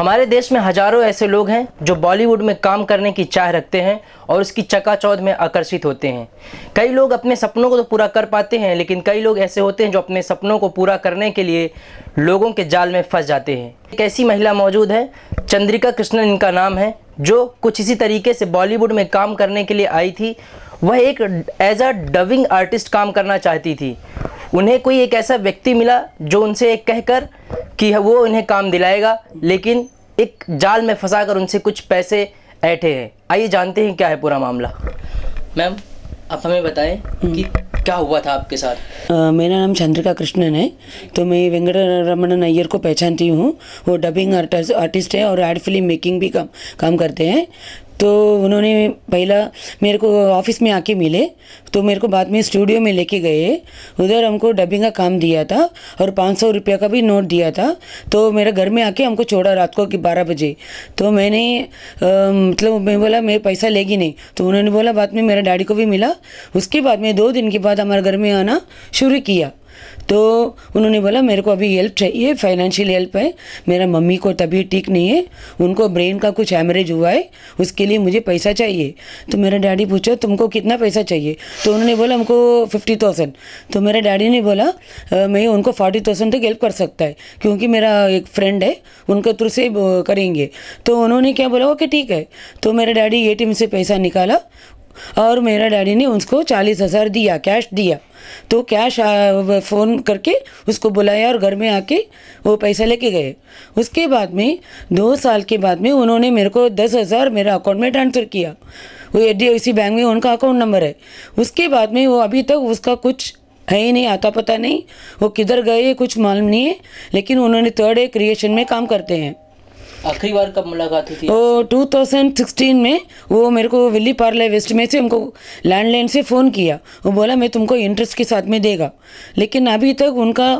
हमारे देश में हजारों ऐसे लोग हैं जो बॉलीवुड में काम करने की चाह रखते हैं और उसकी चकाचौध में आकर्षित होते हैं कई लोग अपने सपनों को तो पूरा कर पाते हैं लेकिन कई लोग ऐसे होते हैं जो अपने सपनों को पूरा करने के लिए लोगों के जाल में फंस जाते हैं एक ऐसी महिला मौजूद है चंद्रिका कृष्णन इनका नाम है जो कुछ इसी तरीके से बॉलीवुड में काम करने के लिए आई थी वह एक एज अ डबिंग आर्टिस्ट काम करना चाहती थी उन्हें कोई एक ऐसा व्यक्ति मिला जो उनसे एक कहकर कि वो उन्हें काम दिलाएगा लेकिन एक जाल में फंसा कर उनसे कुछ पैसे ऐठे हैं आइए जानते हैं क्या है पूरा मामला मैम आप हमें बताएं हम्म। कि क्या हुआ था आपके साथ आ, मेरा नाम चंद्रिका कृष्णन है तो मैं वेंकट रमन अय्यर को पहचानती हूँ वो डबिंग आर्टिस्ट है और एड फिल्म मेकिंग भी काम काम करते हैं तो उन्होंने पहला मेरे को ऑफिस में आके मिले तो मेरे को बाद में स्टूडियो में लेके गए उधर हमको डबिंग का काम दिया था और पाँच सौ रुपये का भी नोट दिया था तो मेरे घर में आके हमको छोड़ा रात को बारह बजे तो मैंने मतलब मैं बोला मैं पैसा लेगी नहीं तो उन्होंने बोला बाद में मेरे डैडी को भी मिला उसके बाद में दो दिन के बाद हमारे घर में आना शुरू किया तो उन्होंने बोला मेरे को अभी हेल्प चाहिए फाइनेंशियल हेल्प है मेरा मम्मी को तभी ठीक नहीं है उनको ब्रेन का कुछ हैमरेज हुआ है उसके लिए मुझे पैसा चाहिए तो मेरा डैडी पूछा तुमको कितना पैसा चाहिए तो उन्होंने बोला हमको फिफ्टी थाउजेंड तो मेरे डैडी ने बोला मैं उनको फोर्टी थाउजेंड तक हेल्प कर सकता है क्योंकि मेरा एक फ्रेंड है उनके थ्रू से करेंगे तो उन्होंने क्या बोला ओके ठीक है तो मेरे डैडी ए से पैसा निकाला और मेरा डैडी ने उसको चालीस हज़ार दिया कैश दिया तो क्या फ़ोन करके उसको बुलाया और घर में आके वो पैसा लेके गए उसके बाद में दो साल के बाद में उन्होंने मेरे को दस हज़ार मेरा अकाउंट में ट्रांसफ़र किया वो एच डी बैंक में उनका अकाउंट नंबर है उसके बाद में वो अभी तक उसका कुछ है ही नहीं आता पता नहीं वो किधर गए कुछ मालूम नहीं है लेकिन उन्होंने थर्ड ए क्रिएशन में काम करते हैं आखिरी बार कब मुलाकात हुई थी ओ 2016 में वो मेरे को विली पार्ले वेस्ट में से हमको लैंडलाइन से फ़ोन किया वो बोला मैं तुमको इंटरेस्ट के साथ में देगा लेकिन अभी तक उनका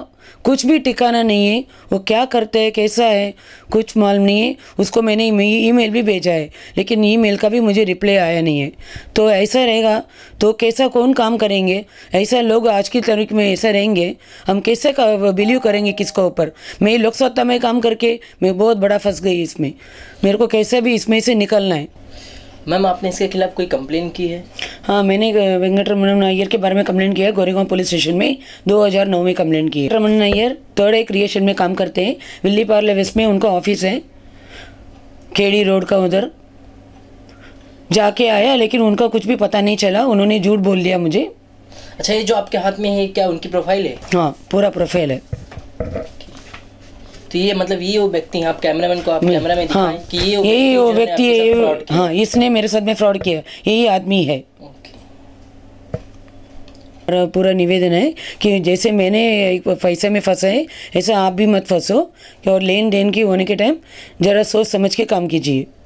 कुछ भी ठिकाना नहीं है वो क्या करते हैं कैसा है कुछ मालूम नहीं है उसको मैंने ईमेल भी भेजा है लेकिन ईमेल का भी मुझे रिप्लाई आया नहीं है तो ऐसा रहेगा तो कैसा कौन काम करेंगे ऐसा लोग आज की तारीख में ऐसा रहेंगे हम कैसे बिलीव करेंगे किसको ऊपर मैं लोक सत्ता में काम करके मैं बहुत बड़ा फंस गई इसमें मेरे को कैसे भी इसमें से निकलना है मैम आपने इसके खिलाफ कोई कंप्लेन की है हाँ मैंने वेंकट रमन नायर के बारे में कंप्लेंट किया गोरेगांव पुलिस स्टेशन में 2009 में कंप्लेंट की Raman Nair third a creation में काम करते हैं विल्ली पार्ले वेस्ट में उनका ऑफिस है खेड़ी रोड का उधर जाके आया लेकिन उनका कुछ भी पता नहीं चला उन्होंने झूठ बोल दिया मुझे अच्छा ये जो आपके हाथ में है क्या उनकी प्रोफाइल है हाँ पूरा प्रोफाइल है तो ये मतलब ये वो व्यक्ति आप कैमरामैन को आप कैमरा में हाँ कि ये वो यही वो व्यक्ति हाँ इसने मेरे साथ में फ्रॉड किया यही आदमी है पूरा निवेदन है कि जैसे मैंने पैसे में फंसा है ऐसे आप भी मत फंसो और लेन देन की होने के टाइम ज़रा सोच समझ के काम कीजिए